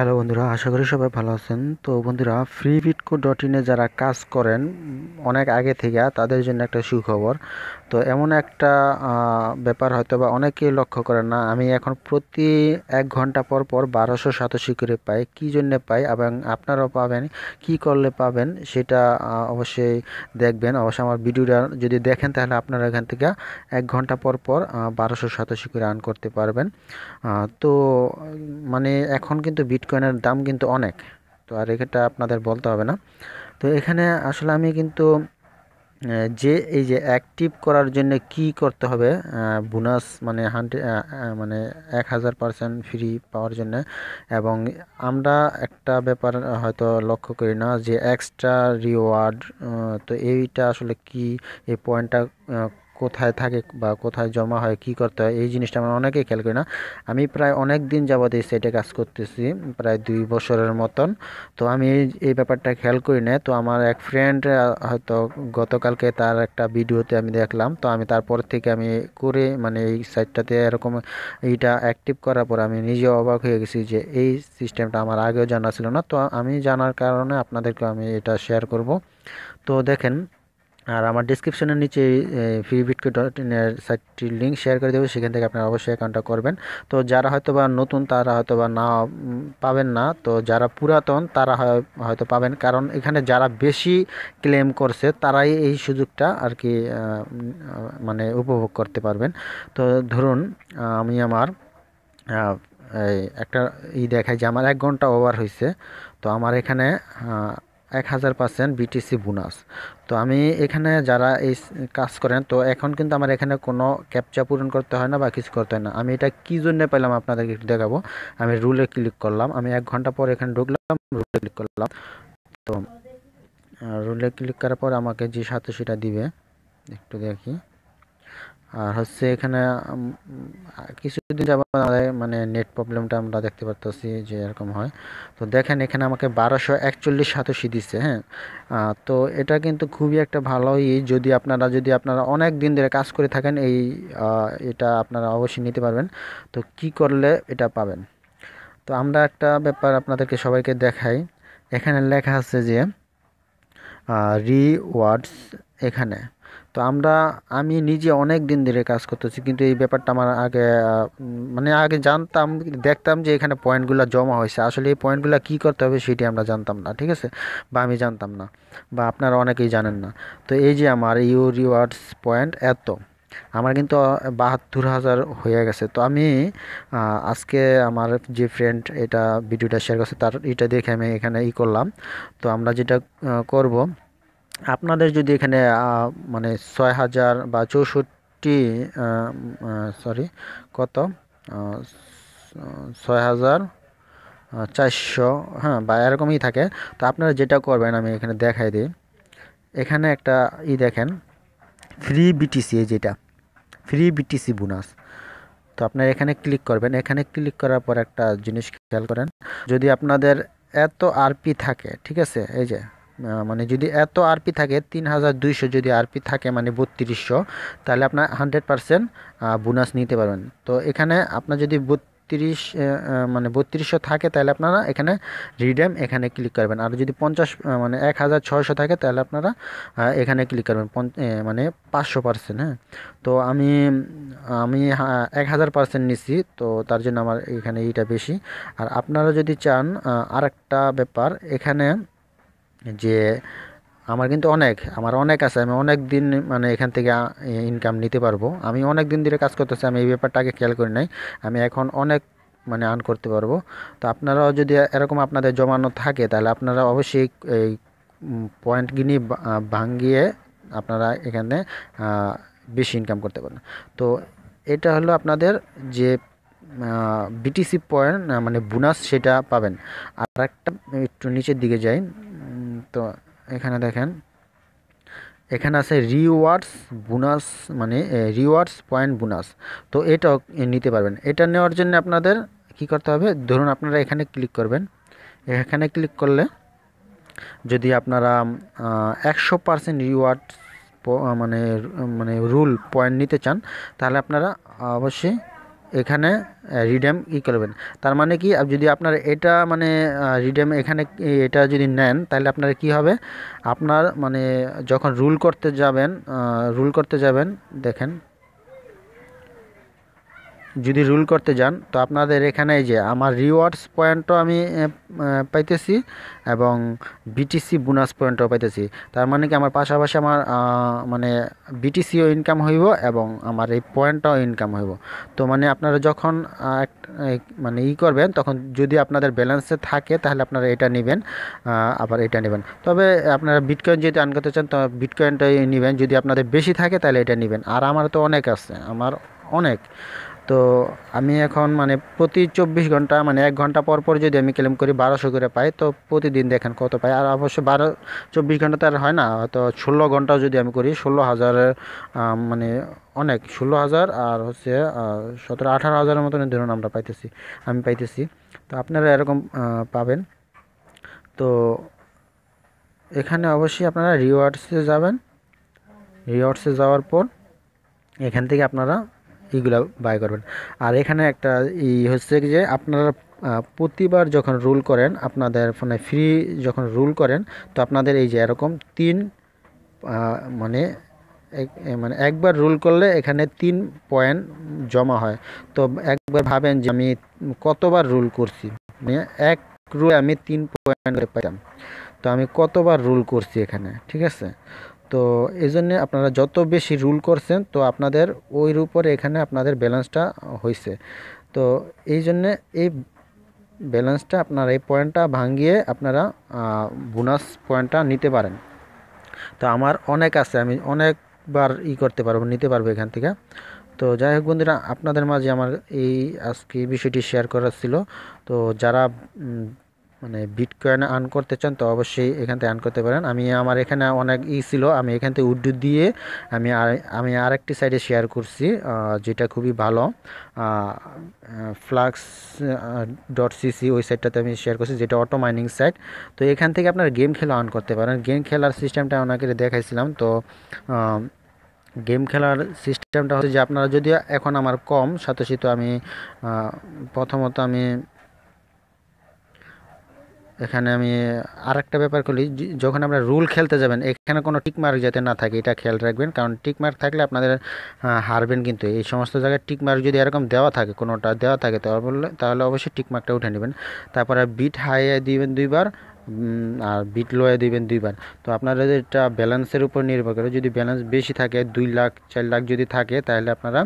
hello বন্ধুরা আশা করি সবাই ভালো আছেন তো বন্ধুরা ফ্রি বিটকো ডট ইনে যারা কাজ করেন অনেক আগে থেকে তাদের জন্য একটা সুখবর তো এমন একটা ব্যাপার হয়তো বা অনেকেই লক্ষ্য করেন না আমি এখন প্রতি এক ঘন্টা পর পর বারোশো সাতাশি করে পাই কী জন্য পাই এবং আপনারাও পাবেন কি করলে পাবেন সেটা অবশ্যই দেখবেন অবশ্যই আমার ভিডিওটা যদি দেখেন তাহলে আপনারা এখান থেকে এক ঘন্টা পর পর বারোশো সাতাশি করে আর্ন করতে পারবেন তো মানে এখন কিন্তু বিট বিটকয়েনের দাম কিন্তু অনেক তো আর এটা আপনাদের বলতে হবে না তো এখানে আসলে আমি কিন্তু যে এই যে অ্যাক্টিভ করার জন্য কি করতে হবে বোনাস মানে হান্ড্রেড মানে এক হাজার পার্সেন্ট ফ্রি পাওয়ার জন্য এবং আমরা একটা ব্যাপার হয়তো লক্ষ্য করি না যে এক্সট্রা রিওয়ার্ড তো এইটা আসলে কি এই পয়েন্টটা কোথায় থাকে বা কোথায় জমা হয় কি করতে হয় এই জিনিসটা আমরা অনেকেই খেয়াল করি না আমি প্রায় অনেক দিন যাবৎ এই সেটে কাজ করতেছি প্রায় দুই বছরের মতন তো আমি এই ব্যাপারটা খেয়াল করি না তো আমার এক ফ্রেন্ড হয়তো গতকালকে তার একটা ভিডিওতে আমি দেখলাম তো আমি তারপর থেকে আমি করে মানে এই সাইটটাতে এরকম এইটা অ্যাক্টিভ করার পর আমি নিজে অবাক হয়ে গেছি যে এই সিস্টেমটা আমার আগেও জানা ছিল না তো আমি জানার কারণে আপনাদেরকে আমি এটা শেয়ার করব তো দেখেন আর আমার ডিসক্রিপশনের নিচে ফ্রি বিটকো ডট ইনের সাইটটির লিঙ্ক শেয়ার করে দেবো সেখান থেকে আপনারা অবশ্যই অ্যাকাউন্টটা করবেন তো যারা হয়তো বা নতুন তারা হয়তো বা না পাবেন না তো যারা পুরাতন তারা হয়তো পাবেন কারণ এখানে যারা বেশি ক্লেম করছে তারাই এই সুযোগটা আর কি মানে উপভোগ করতে পারবেন তো ধরুন আমি আমার একটা ই দেখায় যে আমার এক ঘন্টা ওভার হয়েছে তো আমার এখানে এক হাজার পার্সেন্ট বিটিসি বোনাস তো আমি এখানে যারা এই কাজ করেন তো এখন কিন্তু আমার এখানে কোনো ক্যাপচা পূরণ করতে হয় না বা কিছু করতে হয় না আমি এটা কী জন্য পেলাম আপনাদেরকে একটু দেখাবো আমি রুলে ক্লিক করলাম আমি এক ঘন্টা পর এখানে ঢুকলাম রুলে ক্লিক করলাম তো রুলে ক্লিক করার পর আমাকে যে সাথে সেটা দিবে একটু দেখি আর হচ্ছে এখানে কিছুদিন যাব মানে নেট প্রবলেমটা আমরা দেখতে পারতেছি যে এরকম হয় তো দেখেন এখানে আমাকে বারোশো একচল্লিশ সাতাশি দিচ্ছে হ্যাঁ তো এটা কিন্তু খুবই একটা ভালোই যদি আপনারা যদি আপনারা অনেক দিন ধরে কাজ করে থাকেন এই এটা আপনারা অবশ্যই নিতে পারবেন তো কি করলে এটা পাবেন তো আমরা একটা ব্যাপার আপনাদেরকে সবাইকে দেখাই এখানে লেখা আছে যে রিওয়ার্ডস এখানে তো আমরা আমি নিজে অনেক দিন ধরে কাজ করতেছি কিন্তু এই ব্যাপারটা আমার আগে মানে আগে জানতাম দেখতাম যে এখানে পয়েন্টগুলো জমা হয়েছে আসলে এই পয়েন্টগুলো কী করতে হবে সেটি আমরা জানতাম না ঠিক আছে বা আমি জানতাম না বা আপনারা অনেকেই জানেন না তো এই যে আমার ইউ রিওয়ার্ডস পয়েন্ট এত আমার কিন্তু বাহাত্তর হাজার হয়ে গেছে তো আমি আজকে আমার যে ফ্রেন্ড এটা ভিডিওটা শেয়ার করছে তার এটা দেখে আমি এখানে ই করলাম তো আমরা যেটা করব আপনাদের যদি এখানে মানে ছয় হাজার বা চৌষট্টি সরি কত ছয় হাজার চারশো হ্যাঁ বা এরকমই থাকে তো আপনারা যেটা করবেন আমি এখানে দেখাই দিই এখানে একটা ই দেখেন ফ্রি বিটিসি যেটা ফ্রি বিটিসি বোনাস তো আপনারা এখানে ক্লিক করবেন এখানে ক্লিক করার পর একটা জিনিস খেয়াল করেন যদি আপনাদের এত আরপি থাকে ঠিক আছে এই যে মানে যদি এত আরপি থাকে তিন হাজার দুইশো যদি আরপি থাকে মানে বত্রিশশো তাহলে আপনার হান্ড্রেড পারসেন্ট বোনাস নিতে পারবেন তো এখানে আপনার যদি বত্রিশ মানে বত্রিশশো থাকে তাহলে আপনারা এখানে রিডেম এখানে ক্লিক করবেন আর যদি পঞ্চাশ মানে এক হাজার ছশো থাকে তাহলে আপনারা এখানে ক্লিক করবেন মানে পাঁচশো পার্সেন্ট হ্যাঁ তো আমি আমি এক হাজার পার্সেন্ট নিছি তো তার জন্য আমার এখানে এইটা বেশি আর আপনারা যদি চান আর একটা ব্যাপার এখানে যে আমার কিন্তু অনেক আমার অনেক আছে আমি অনেক দিন মানে এখান থেকে ইনকাম নিতে পারবো আমি অনেক দিন ধরে কাজ করতেছি আমি এই ব্যাপারটা আগে খেয়াল করি নাই আমি এখন অনেক মানে আর্ন করতে পারবো তো আপনারাও যদি এরকম আপনাদের জমানো থাকে তাহলে আপনারা অবশ্যই এই পয়েন্টগিনি ভাঙ্গিয়ে আপনারা এখানে বেশি ইনকাম করতে পারেন তো এটা হলো আপনাদের যে বিটিসি পয়েন্ট মানে বোনাস সেটা পাবেন আর একটা একটু নিচের দিকে যাই তো এখানে দেখেন এখানে আছে রিওয়ার্ডস বোনাস মানে রিওয়ার্ডস পয়েন্ট বোনাস তো এটাও নিতে পারবেন এটা নেওয়ার জন্য আপনাদের কি করতে হবে ধরুন আপনারা এখানে ক্লিক করবেন এখানে ক্লিক করলে যদি আপনারা একশো পারসেন্ট রিওয়ার্ড মানে মানে রুল পয়েন্ট নিতে চান তাহলে আপনারা অবশ্যই এখানে রিডেম ই করবেন তার মানে কি যদি আপনার এটা মানে রিডেম এখানে এটা যদি নেন তাহলে আপনার কি হবে আপনার মানে যখন রুল করতে যাবেন রুল করতে যাবেন দেখেন যদি রুল করতে যান তো আপনাদের এখানে যে আমার রিওয়ার্ডস পয়েন্টও আমি পাইতেছি এবং বিটিসি বোনাস পয়েন্টও পাইতেছি তার মানে কি আমার পাশাপাশি আমার মানে বিটিসিও ইনকাম হইব এবং আমার এই পয়েন্টটাও ইনকাম হইব তো মানে আপনারা যখন মানে ই করবেন তখন যদি আপনাদের ব্যালেন্সে থাকে তাহলে আপনারা এটা নেবেন আবার এটা নেবেন তবে আপনারা বিটকয়েন যদি আন করতে চান তো বিটকয়েনটাই নেবেন যদি আপনাদের বেশি থাকে তাহলে এটা নেবেন আর আমার তো অনেক আছে আমার অনেক তো আমি এখন মানে প্রতি চব্বিশ ঘন্টা মানে এক ঘন্টা পর পর যদি আমি ক্লেম করি বারোশো করে পাই তো প্রতিদিন দেখেন কত পাই আর অবশ্য বারো চব্বিশ ঘন্টা তো আর হয় না তো ষোলো ঘন্টা যদি আমি করি ষোলো হাজারের মানে অনেক ষোলো হাজার আর হচ্ছে সতেরো আঠারো হাজারের মতন ধরুন আমরা পাইতেছি আমি পাইতেছি তো আপনারা এরকম পাবেন তো এখানে অবশ্যই আপনারা রিওয়ার্ডসে যাবেন রিওয়ার্ডসে যাওয়ার পর এখান থেকে আপনারা এইগুলা বাই করবেন আর এখানে একটা ই হচ্ছে যে আপনারা প্রতিবার যখন রুল করেন আপনাদের মানে ফ্রি যখন রুল করেন তো আপনাদের এই যে এরকম তিন মানে মানে একবার রুল করলে এখানে তিন পয়েন্ট জমা হয় তো একবার ভাবেন যে আমি কতবার রুল করছি মানে এক রুলে আমি তিন পয়েন্ট পাইতাম তো আমি কতবার রুল করছি এখানে ঠিক আছে তো এই জন্যে আপনারা যত বেশি রুল করছেন তো আপনাদের ওই উপরে এখানে আপনাদের ব্যালেন্সটা হয়েছে তো এই জন্যে এই ব্যালেন্সটা আপনারা এই পয়েন্টটা ভাঙিয়ে আপনারা বোনাস পয়েন্টটা নিতে পারেন তো আমার অনেক আছে আমি অনেকবার ই করতে পারবো নিতে পারবো এখান থেকে তো যাই হোক বন্ধুরা আপনাদের মাঝে আমার এই আজকে বিষয়টি শেয়ার করার ছিল তো যারা মানে বিটকয়েন আর্ন করতে চান তো অবশ্যই এখান থেকে আর্ন করতে পারেন আমি আমার এখানে অনেক ই ছিল আমি এখান থেকে উড্ডু দিয়ে আমি আমি আরেকটি সাইডে শেয়ার করছি যেটা খুবই ভালো ফ্লাক্স ডট সিসি ওই সাইটটাতে আমি শেয়ার করছি যেটা অটো মাইনিং সাইট তো এখান থেকে আপনার গেম খেলা আর্ন করতে পারেন গেম খেলার সিস্টেমটা ওনাকে দেখাইছিলাম তো গেম খেলার সিস্টেমটা হচ্ছে যে আপনারা যদি এখন আমার কম সাথে সাথে আমি প্রথমত আমি এখানে আমি আরেকটা ব্যাপার করি যখন আমরা রুল খেলতে যাবেন এখানে কোনো টিকমার্ক যাতে না থাকে এটা খেয়াল রাখবেন কারণ টিকমার্ক থাকলে আপনাদের হারবেন কিন্তু এই সমস্ত জায়গায় টিকমার্ক যদি এরকম দেওয়া থাকে কোনোটা দেওয়া থাকে তাহলে তাহলে অবশ্যই টিকমার্কটা উঠে নেবেন তারপরে বিট হাই দিবেন দুইবার আর বিট লয়ে দিবেন দুইবার তো আপনারা এটা ব্যালেন্সের উপর নির্ভর করে যদি ব্যালেন্স বেশি থাকে দুই লাখ চার লাখ যদি থাকে তাহলে আপনারা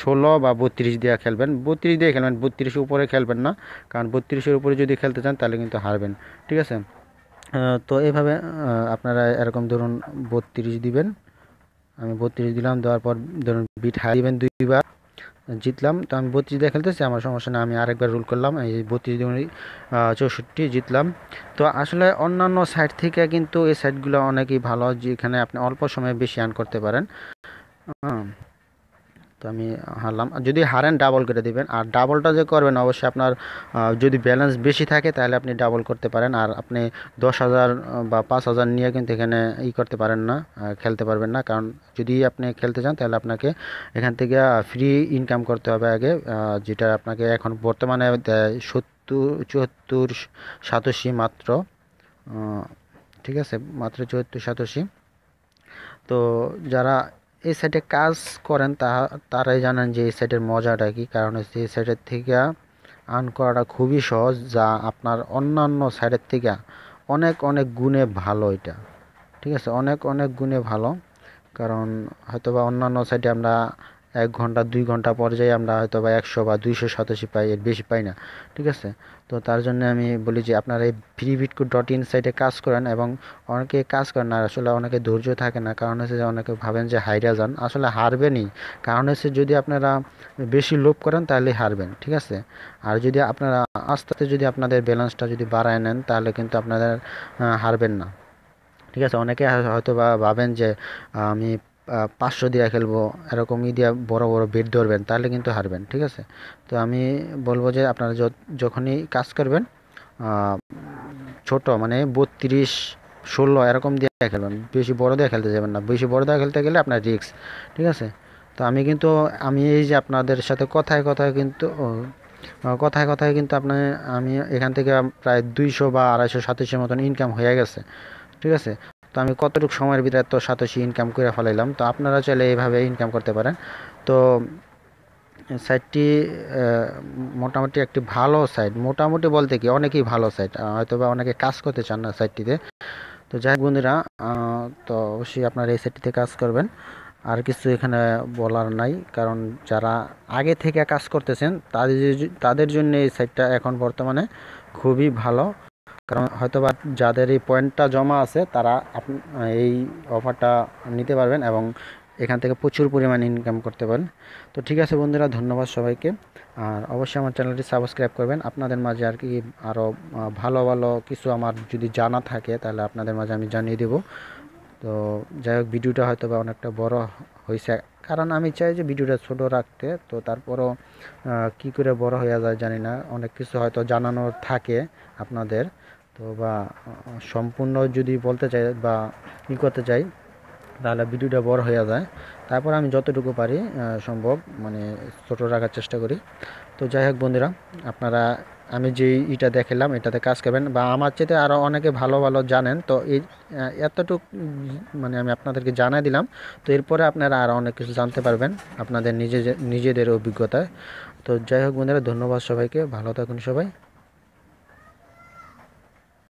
ষোলো বা বত্রিশ দিয়ে খেলবেন বত্রিশ দিয়ে খেলবেন বত্রিশের উপরে খেলবেন না কারণ বত্রিশের উপরে যদি খেলতে চান তাহলে কিন্তু হারবেন ঠিক আছে তো এভাবে আপনারা এরকম ধরুন বত্রিশ দিবেন আমি বত্রিশ দিলাম দেওয়ার পর ধরুন বিট হারিয়ে দুইবার জিতলাম তো আমি বত্রিশ দিয়ে খেলতেছি আমার সমস্যা না আমি আরেকবার রুল করলাম এই বত্রিশ দুই চৌষট্টি জিতলাম তো আসলে অন্যান্য সাইড থেকে কিন্তু এই সাইডগুলো অনেকই ভালো যেখানে আপনি অল্প সময়ে বেশি আর্ন করতে পারেন তো আমি হারলাম যদি হারেন ডাবল করে দিবেন আর ডাবলটা যে করবেন অবশ্যই আপনার যদি ব্যালেন্স বেশি থাকে তাহলে আপনি ডাবল করতে পারেন আর আপনি দশ হাজার বা পাঁচ হাজার নিয়ে কিন্তু এখানে ই করতে পারেন না খেলতে পারবেন না কারণ যদি আপনি খেলতে চান তাহলে আপনাকে এখান থেকে ফ্রি ইনকাম করতে হবে আগে যেটা আপনাকে এখন বর্তমানে দেয় সত্তর চুয়াত্তর সাতাশি মাত্র ঠিক আছে মাত্র চুয়াত্তর সাতাশি তো যারা এই সাইডে কাজ করেন তাহা তারাই জানেন যে এই সাইডের মজাটা কী কারণ হচ্ছে এই সাইডের থেকে আর্ন করাটা খুবই সহজ যা আপনার অন্যান্য সাইডের থেকে অনেক অনেক গুণে ভালো এটা ঠিক আছে অনেক অনেক গুণে ভালো কারণ হয়তোবা অন্যান্য সাইডে আমরা এক ঘন্টা দুই ঘন্টা পর্যায়ে আমরা হয়তো বা একশো বা দুইশো সাতাশি পাই এর বেশি পাই না ঠিক আছে তো তার জন্য আমি বলি যে আপনারা এই ভিটকু ডট ইন সাইটে কাজ করেন এবং অনেকে কাজ করেন আর আসলে অনেকে ধৈর্য থাকে না কারণ হচ্ছে যে অনেকে ভাবেন যে হাইরা যান আসলে হারবেনই কারণ হচ্ছে যদি আপনারা বেশি লোভ করেন তাহলে হারবেন ঠিক আছে আর যদি আপনারা আস্তে আস্তে যদি আপনাদের ব্যালেন্সটা যদি বাড়ায় নেন তাহলে কিন্তু আপনাদের হারবেন না ঠিক আছে অনেকে হয়তো বা ভাবেন যে আমি পাঁচশো দিয়া খেলবো এরকম ই দিয়া বড় বড় বেট ধরবেন তাহলে কিন্তু হারবেন ঠিক আছে তো আমি বলবো যে আপনারা যখনই কাজ করবেন ছোট মানে বত্রিশ ষোলো এরকম দিয়ে খেলবেন বেশি বড় দিয়ে খেলতে যাবেন না বেশি বড় দিয়ে খেলতে গেলে আপনার রিক্স ঠিক আছে তো আমি কিন্তু আমি এই যে আপনাদের সাথে কথায় কথায় কিন্তু কথায় কথায় কিন্তু আপনার আমি এখান থেকে প্রায় দুইশো বা আড়াইশো সাতশোর মতন ইনকাম হয়ে গেছে ঠিক আছে তো আমি কতটুকু সময়ের ভিতরে তো সাতশি ইনকাম করে ফেলাইলাম তো আপনারা চাইলে এইভাবে ইনকাম করতে পারেন তো সাইটটি মোটামুটি একটি ভালো সাইট মোটামুটি বলতে কি অনেকেই ভালো সাইট হয়তো বা অনেকে কাজ করতে চান না সাইটটিতে তো যাই বন্ধুরা তো অবশ্যই আপনারা এই সাইটটিতে কাজ করবেন আর কিছু এখানে বলার নাই কারণ যারা আগে থেকে কাজ করতেছেন তাদের তাদের জন্য এই সাইটটা এখন বর্তমানে খুবই ভালো কারণ হয়তো বা যাদের এই পয়েন্টটা জমা আছে তারা এই অফারটা নিতে পারবেন এবং এখান থেকে প্রচুর পরিমাণ ইনকাম করতে পারেন তো ঠিক আছে বন্ধুরা ধন্যবাদ সবাইকে আর অবশ্যই আমার চ্যানেলটি সাবস্ক্রাইব করবেন আপনাদের মাঝে আর কি আরও ভালো ভালো কিছু আমার যদি জানা থাকে তাহলে আপনাদের মাঝে আমি জানিয়ে দেব তো যাই হোক ভিডিওটা হয়তো বা অনেকটা বড় হয়েছে কারণ আমি চাই যে ভিডিওটা ছোট রাখতে তো তারপরও কি করে বড় হয়ে যায় জানি না অনেক কিছু হয়তো জানানোর থাকে আপনাদের তো বা সম্পূর্ণ যদি বলতে চাই বা ই করতে চাই তাহলে ভিডিওটা বড় হয়ে যায় তারপর আমি যতটুকু পারি সম্ভব মানে ছোটো রাখার চেষ্টা করি তো যাই হোক বন্ধুরা আপনারা আমি যে ইটা দেখালাম এটাতে কাজ করবেন বা আমার চেয়ে আরও অনেকে ভালো ভালো জানেন তো এই এতটুক মানে আমি আপনাদেরকে জানাই দিলাম তো এরপরে আপনারা আরও অনেক কিছু জানতে পারবেন আপনাদের নিজে নিজেদের অভিজ্ঞতায় তো যাই হোক বন্ধুরা ধন্যবাদ সবাইকে ভালো থাকুন সবাই